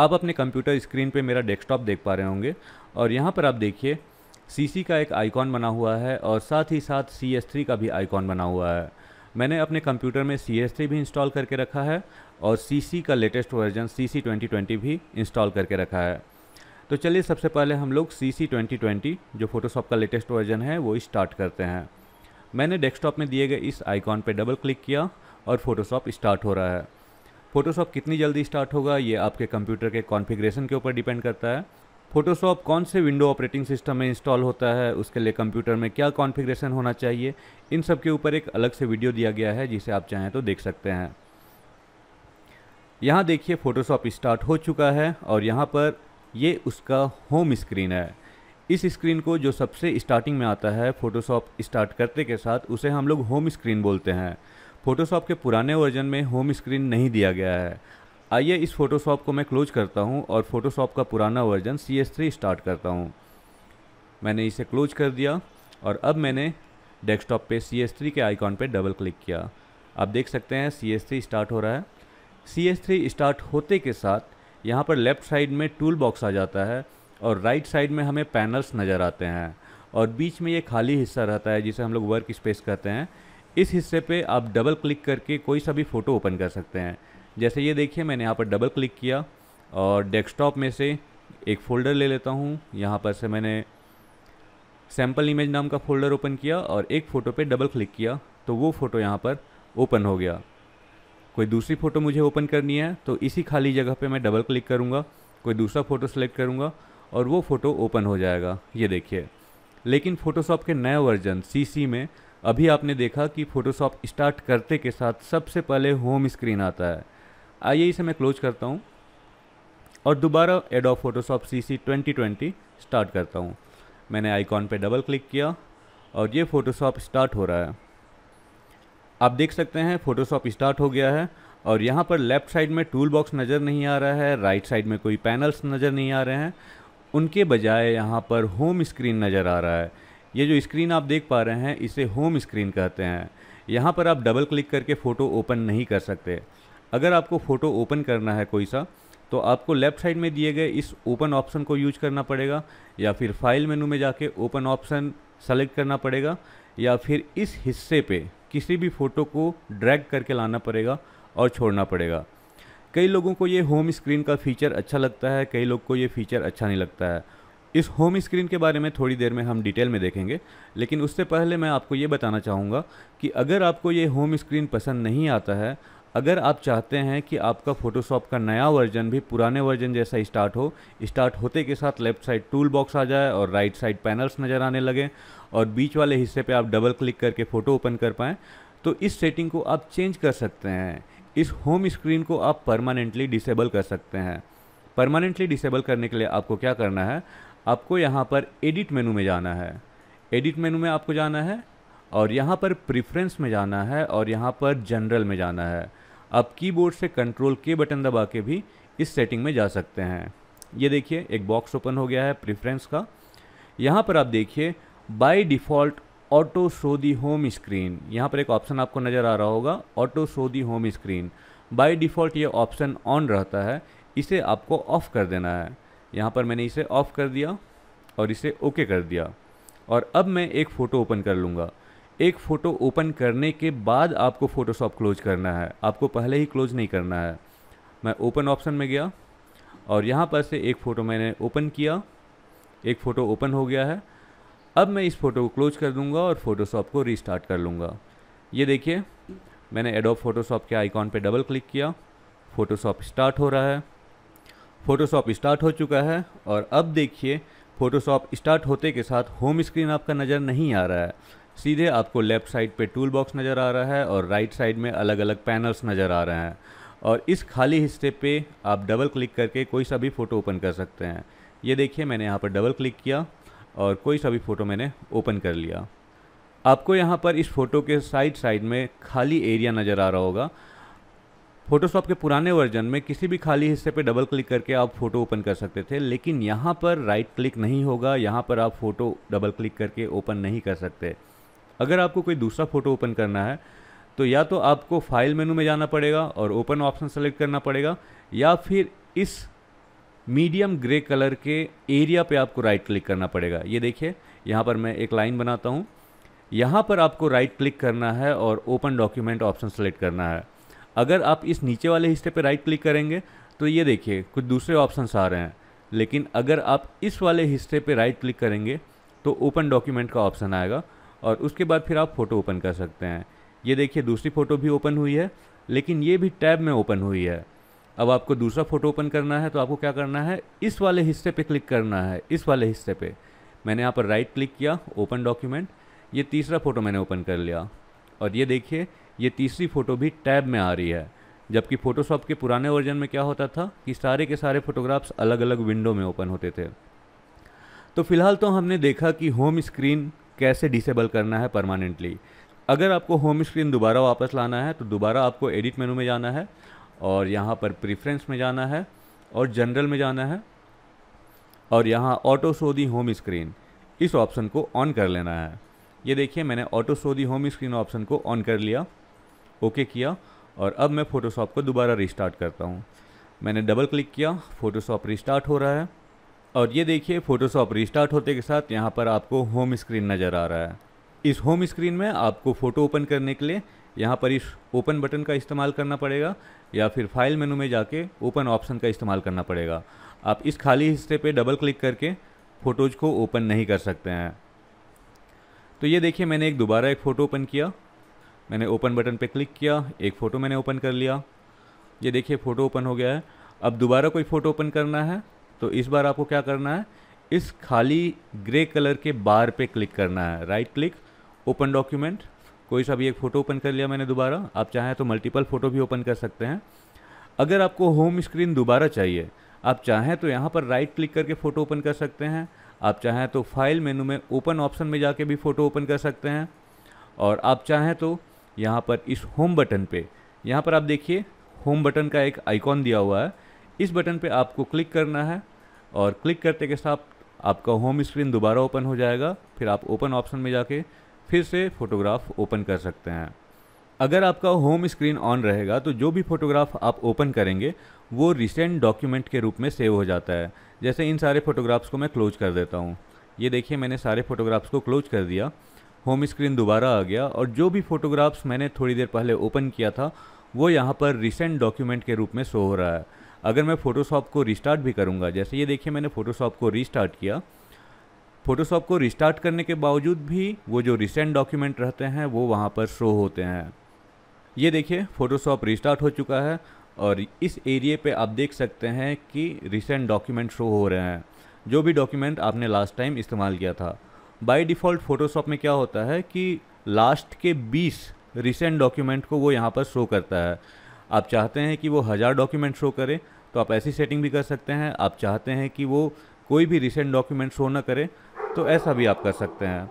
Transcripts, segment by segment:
आप अपने computer screen पे मेरा डेस्कटॉप देख पा रहे होंगे और यहाँ पर आप देखिए सी का एक आइकॉन बना हुआ है और साथ ही साथ सी का भी आइकॉन बना हुआ है मैंने अपने कंप्यूटर में सी भी इंस्टॉल करके रखा है और सी का लेटेस्ट वर्जन सी सी भी इंस्टॉल करके रखा है तो चलिए सबसे पहले हम लोग सी सी जो फ़ोटोशॉप का लेटेस्ट वर्जन है वो स्टार्ट करते हैं मैंने डेस्कटॉप में दिए गए इस आइकॉन पर डबल क्लिक किया और फ़ोटोशॉप स्टार्ट हो रहा है फोटोशॉप कितनी जल्दी स्टार्ट होगा ये आपके कंप्यूटर के कॉन्फ़िगरेशन के ऊपर डिपेंड करता है फोटोशॉप कौन से विंडो ऑपरेटिंग सिस्टम में इंस्टॉल होता है उसके लिए कंप्यूटर में क्या कॉन्फ़िगरेशन होना चाहिए इन सब के ऊपर एक अलग से वीडियो दिया गया है जिसे आप चाहें तो देख सकते हैं यहाँ देखिए फ़ोटोशॉप स्टार्ट हो चुका है और यहाँ पर ये उसका होम स्क्रीन है इस स्क्रीन को जो सबसे स्टार्टिंग में आता है फ़ोटोशॉप स्टार्ट करते के साथ उसे हम लोग होम स्क्रीन बोलते हैं फ़ोटोशॉप के पुराने वर्जन में होम स्क्रीन नहीं दिया गया है आइए इस फ़ोटोशॉप को मैं क्लोज करता हूँ और फ़ोटोशॉप का पुराना वर्जन सी एस थ्री स्टार्ट करता हूँ मैंने इसे क्लोज कर दिया और अब मैंने डेस्कटॉप पे सी एस थ्री के आइकॉन पे डबल क्लिक किया आप देख सकते हैं सी एस थ्री स्टार्ट हो रहा है सी एस थ्री स्टार्ट होते के साथ यहाँ पर लेफ़्ट साइड में टूल बॉक्स आ जाता है और राइट साइड में हमें पैनल्स नज़र आते हैं और बीच में ये खाली हिस्सा रहता है जिसे हम लोग वर्क स्पेस कहते हैं इस हिस्से पे आप डबल क्लिक करके कोई सा भी फ़ोटो ओपन कर सकते हैं जैसे ये देखिए मैंने यहाँ पर डबल क्लिक किया और डेस्कटॉप में से एक फ़ोल्डर ले लेता हूँ यहाँ पर से मैंने सैम्पल इमेज नाम का फ़ोल्डर ओपन किया और एक फ़ोटो पे डबल क्लिक किया तो वो फ़ोटो यहाँ पर ओपन हो गया कोई दूसरी फ़ोटो मुझे ओपन करनी है तो इसी खाली जगह पे मैं डबल क्लिक करूँगा कोई दूसरा फ़ोटो सेलेक्ट करूँगा और वो फ़ोटो ओपन हो जाएगा ये देखिए लेकिन फ़ोटोशॉप के नए वर्जन सी में अभी आपने देखा कि फ़ोटोशॉप स्टार्ट करते के साथ सबसे पहले होम स्क्रीन आता है आइए इसे मैं क्लोज करता हूँ और दोबारा Adobe Photoshop C C twenty twenty start करता हूँ मैंने आइकॉन पर डबल क्लिक किया और ये फ़ोटोशॉप स्टार्ट हो रहा है आप देख सकते हैं फ़ोटोशॉप स्टार्ट हो गया है और यहाँ पर लेफ़्ट साइड में टूल बॉक्स नज़र नहीं आ रहा है राइट साइड में कोई पैनल्स नज़र नहीं आ रहे हैं उनके बजाय यहाँ पर होम स्क्रीन नज़र आ रहा है ये जो स्क्रीन आप देख पा रहे हैं इसे होम स्क्रीन कहते हैं यहाँ पर आप डबल क्लिक करके फ़ोटो ओपन नहीं कर सकते अगर आपको फ़ोटो ओपन करना है कोई सा तो आपको लेफ़्ट साइड में दिए गए इस ओपन ऑप्शन को यूज करना पड़ेगा या फिर फाइल मेनू में जाके ओपन ऑप्शन सेलेक्ट करना पड़ेगा या फिर इस हिस्से पे किसी भी फ़ोटो को ड्रैग करके लाना पड़ेगा और छोड़ना पड़ेगा कई लोगों को ये होम स्क्रीन का फीचर अच्छा लगता है कई लोग को ये फीचर अच्छा नहीं लगता है इस होम स्क्रीन के बारे में थोड़ी देर में हम डिटेल में देखेंगे लेकिन उससे पहले मैं आपको ये बताना चाहूँगा कि अगर आपको ये होम स्क्रीन पसंद नहीं आता है अगर आप चाहते हैं कि आपका फ़ोटोशॉप का नया वर्जन भी पुराने वर्जन जैसा स्टार्ट हो स्टार्ट होते के साथ लेफ्ट साइड टूल बॉक्स आ जाए और राइट साइड पैनल्स नज़र आने लगें और बीच वाले हिस्से पे आप डबल क्लिक करके फ़ोटो ओपन कर पाएँ तो इस सेटिंग को आप चेंज कर सकते हैं इस होम स्क्रीन को आप परमानेंटली डिसेबल कर सकते हैं परमानेंटली डिसेबल करने के लिए आपको क्या करना है आपको यहाँ पर एडिट मेनू में जाना है एडिट मेनू में आपको जाना है और यहाँ पर प्रिफ्रेंस में जाना है और यहाँ पर जनरल में जाना है आप कीबोर्ड से कंट्रोल के बटन दबा के भी इस सेटिंग में जा सकते हैं ये देखिए एक बॉक्स ओपन हो गया है प्रिफ्रेंस का यहाँ पर आप देखिए by default auto show the home screen यहाँ पर एक ऑप्शन आपको नज़र आ रहा होगा auto show the home screen by default ये ऑप्शन ऑन रहता है इसे आपको ऑफ कर देना है यहाँ पर मैंने इसे ऑफ़ कर दिया और इसे ओके कर दिया और अब मैं एक फ़ोटो ओपन कर लूँगा एक फ़ोटो ओपन करने के बाद आपको फ़ोटोशॉप क्लोज करना है आपको पहले ही क्लोज नहीं करना है मैं ओपन ऑप्शन में गया और यहाँ पर से एक फ़ोटो मैंने ओपन किया एक फ़ोटो ओपन हो गया है अब मैं इस फ़ोटो को क्लोज कर दूँगा और फ़ोटोशॉप को रीस्टार्ट कर लूँगा ये देखिए मैंने एडोब फ़ोटोशॉप के आइकॉन पर डबल क्लिक किया फ़ोटोशॉप स्टार्ट हो रहा है फ़ोटोशॉप स्टार्ट हो चुका है और अब देखिए फ़ोटोशॉप स्टार्ट होते के साथ होम स्क्रीन आपका नज़र नहीं आ रहा है सीधे आपको लेफ़्ट साइड पे टूल बॉक्स नज़र आ रहा है और राइट साइड में अलग अलग पैनल्स नज़र आ रहे हैं और इस खाली हिस्से पे आप डबल क्लिक करके कोई सा भी फ़ोटो ओपन कर सकते हैं ये देखिए मैंने यहाँ पर डबल क्लिक किया और कोई सा भी फ़ोटो मैंने ओपन कर लिया आपको यहाँ पर इस फ़ोटो के साइड साइड में खाली एरिया नज़र आ रहा होगा फोटोशॉप के पुराने वर्जन में किसी भी खाली हिस्से पे डबल क्लिक करके आप फोटो ओपन कर सकते थे लेकिन यहाँ पर राइट क्लिक नहीं होगा यहाँ पर आप फोटो डबल क्लिक करके ओपन नहीं कर सकते अगर आपको कोई दूसरा फ़ोटो ओपन करना है तो या तो आपको फाइल मेनू में जाना पड़ेगा और ओपन ऑप्शन सेलेक्ट करना पड़ेगा या फिर इस मीडियम ग्रे कलर के एरिया पे आपको राइट क्लिक करना पड़ेगा ये देखिए यहाँ पर मैं एक लाइन बनाता हूँ यहाँ पर आपको राइट क्लिक करना है और ओपन डॉक्यूमेंट ऑप्शन सेलेक्ट करना है अगर आप इस नीचे वाले हिस्से पर राइट क्लिक करेंगे तो ये देखिए कुछ दूसरे ऑप्शंस आ रहे हैं लेकिन अगर आप इस वाले हिस्से पर राइट क्लिक करेंगे तो ओपन डॉक्यूमेंट का ऑप्शन आएगा और उसके बाद फिर आप फ़ोटो ओपन कर सकते हैं ये देखिए दूसरी फ़ोटो भी ओपन हुई है लेकिन ये भी टैब में ओपन हुई है अब आपको दूसरा फ़ोटो ओपन करना है तो आपको क्या करना है इस वाले हिस्से पे क्लिक करना है इस वाले हिस्से पे मैंने यहाँ पर राइट क्लिक किया ओपन डॉक्यूमेंट ये तीसरा फ़ोटो मैंने ओपन कर लिया और ये देखिए ये तीसरी फ़ोटो भी टैब में आ रही है जबकि फ़ोटोशॉप के पुराने वर्जन में क्या होता था कि सारे के सारे फ़ोटोग्राफ्स अलग अलग विंडो में ओपन होते थे तो फिलहाल तो हमने देखा कि होम स्क्रीन कैसे डिसेबल करना है परमानेंटली अगर आपको होम स्क्रीन दोबारा वापस लाना है तो दोबारा आपको एडिट मेनू में जाना है और यहाँ पर प्रेफरेंस में जाना है और जनरल में जाना है और यहाँ auto show the home screen इस ऑप्शन को ऑन कर लेना है ये देखिए मैंने auto show the home screen option को ऑन कर लिया ओके किया और अब मैं फ़ोटोशॉप को दोबारा रिस्टार्ट करता हूँ मैंने डबल क्लिक किया फ़ोटोशॉप रिस्टार्ट हो रहा है और ये देखिए फ़ोटोशॉप रिस्टार्ट होते के साथ यहाँ पर आपको होम स्क्रीन नज़र आ रहा है इस होम स्क्रीन में आपको फ़ोटो ओपन करने के लिए यहाँ पर इस ओपन बटन का इस्तेमाल करना पड़ेगा या फिर फाइल मेनू में जाके ओपन ऑप्शन का इस्तेमाल करना पड़ेगा आप इस खाली हिस्से पे डबल क्लिक करके फ़ोटोज़ को ओपन नहीं कर सकते हैं तो ये देखिए मैंने एक दोबारा एक फ़ोटो ओपन किया मैंने ओपन बटन पे क्लिक किया एक फ़ोटो मैंने ओपन कर लिया ये देखिए फ़ोटो ओपन हो गया है अब दोबारा कोई फ़ोटो ओपन करना है तो इस बार आपको क्या करना है इस खाली ग्रे कलर के बार पे क्लिक करना है राइट क्लिक ओपन डॉक्यूमेंट कोई सा भी एक फ़ोटो ओपन कर लिया मैंने दोबारा आप चाहें तो मल्टीपल फ़ोटो भी ओपन कर सकते हैं अगर आपको होम स्क्रीन दोबारा चाहिए आप चाहें तो यहाँ पर राइट क्लिक करके फ़ोटो ओपन कर सकते हैं आप चाहें तो फाइल मेनू में ओपन ऑप्शन में जाके भी फ़ोटो ओपन कर सकते हैं और आप चाहें तो यहाँ पर इस होम बटन पे यहाँ पर आप देखिए होम बटन का एक आइकॉन दिया हुआ है इस बटन पे आपको क्लिक करना है और क्लिक करते के साथ आपका होम स्क्रीन दोबारा ओपन हो जाएगा फिर आप ओपन ऑप्शन में जाके फिर से फ़ोटोग्राफ ओपन कर सकते हैं अगर आपका होम स्क्रीन ऑन रहेगा तो जो भी फ़ोटोग्राफ आप ओपन करेंगे वो रिसेंट डॉक्यूमेंट के रूप में सेव हो जाता है जैसे इन सारे फ़ोटोग्राफ्स को मैं क्लोज कर देता हूँ ये देखिए मैंने सारे फ़ोटोग्राफ्स को क्लोज कर दिया होम स्क्रीन दोबारा आ गया और जो भी फ़ोटोग्राफ्स मैंने थोड़ी देर पहले ओपन किया था वो यहाँ पर रिसेंट डॉक्यूमेंट के रूप में शो हो रहा है अगर मैं फ़ोटोशॉप को रिस्टार्ट भी करूँगा जैसे ये देखिए मैंने फ़ोटोशॉप को रिस्टार्ट किया फ़ोटोशॉप को रिस्टार्ट करने के बावजूद भी वो जो रिसेंट डॉक्यूमेंट रहते हैं वो वहाँ पर शो होते हैं ये देखिए फ़ोटोशॉप रिस्टार्ट हो चुका है और इस एरिए पे आप देख सकते हैं कि रिसेंट डॉक्यूमेंट शो हो रहे हैं जो भी डॉक्यूमेंट आपने लास्ट टाइम इस्तेमाल किया था बाय डिफ़ॉल्ट फ़ोटोशॉप में क्या होता है कि लास्ट के 20 रिसेंट डॉक्यूमेंट को वो यहाँ पर शो करता है आप चाहते हैं कि वो हज़ार डॉक्यूमेंट शो करे तो आप ऐसी सेटिंग भी कर सकते हैं आप चाहते हैं कि वो कोई भी रिसेंट डॉक्यूमेंट शो ना करे तो ऐसा भी आप कर सकते हैं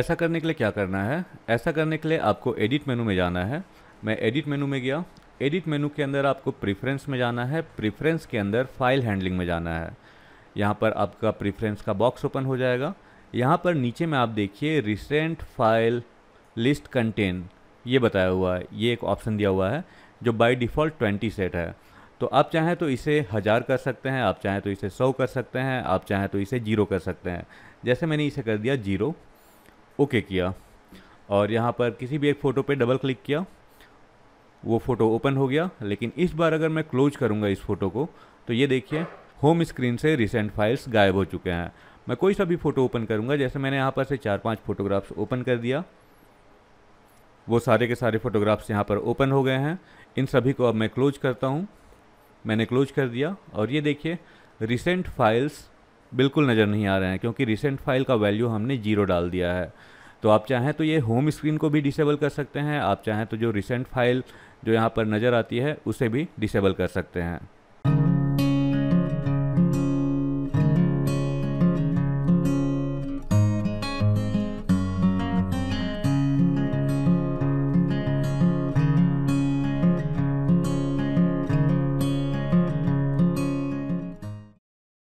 ऐसा करने के लिए क्या करना है ऐसा करने के लिए आपको एडिट मेनू में जाना है मैं एडिट मेनू में गया एडिट मेनू के अंदर आपको प्रिफ्रेंस में जाना है प्रिफ्रेंस के अंदर फाइल हैंडलिंग में जाना है यहाँ पर आपका प्रिफ्रेंस का बॉक्स ओपन हो जाएगा यहाँ पर नीचे में आप देखिए रिसेंट फाइल लिस्ट कंटेन ये बताया हुआ है ये एक ऑप्शन दिया हुआ है जो बाय डिफ़ॉल्ट ट्वेंटी सेट है तो आप चाहें तो इसे हज़ार कर सकते हैं आप चाहें तो इसे सौ कर सकते हैं आप चाहें तो इसे जीरो कर सकते हैं जैसे मैंने इसे कर दिया जीरो ओके किया और यहाँ पर किसी भी एक फ़ोटो पर डबल क्लिक किया वो फ़ोटो ओपन हो गया लेकिन इस बार अगर मैं क्लोज करूँगा इस फ़ोटो को तो ये देखिए होम स्क्रीन से रिसेंट फाइल्स गायब हो चुके हैं मैं कोई सा भी फ़ोटो ओपन करूँगा जैसे मैंने यहाँ पर से चार पाँच फ़ोटोग्राफ्स ओपन कर दिया वो सारे के सारे फ़ोटोग्राफ्स यहाँ पर ओपन हो गए हैं इन सभी को अब मैं क्लोज करता हूँ मैंने क्लोज कर दिया और ये देखिए रिसेंट फाइल्स बिल्कुल नज़र नहीं आ रहे हैं क्योंकि रिसेंट फाइल का वैल्यू हमने जीरो डाल दिया है तो आप चाहें तो ये होम स्क्रीन को भी डिसेबल कर सकते हैं आप चाहें तो जो रिसेंट फाइल जो यहाँ पर नज़र आती है उसे भी डिसेबल कर सकते हैं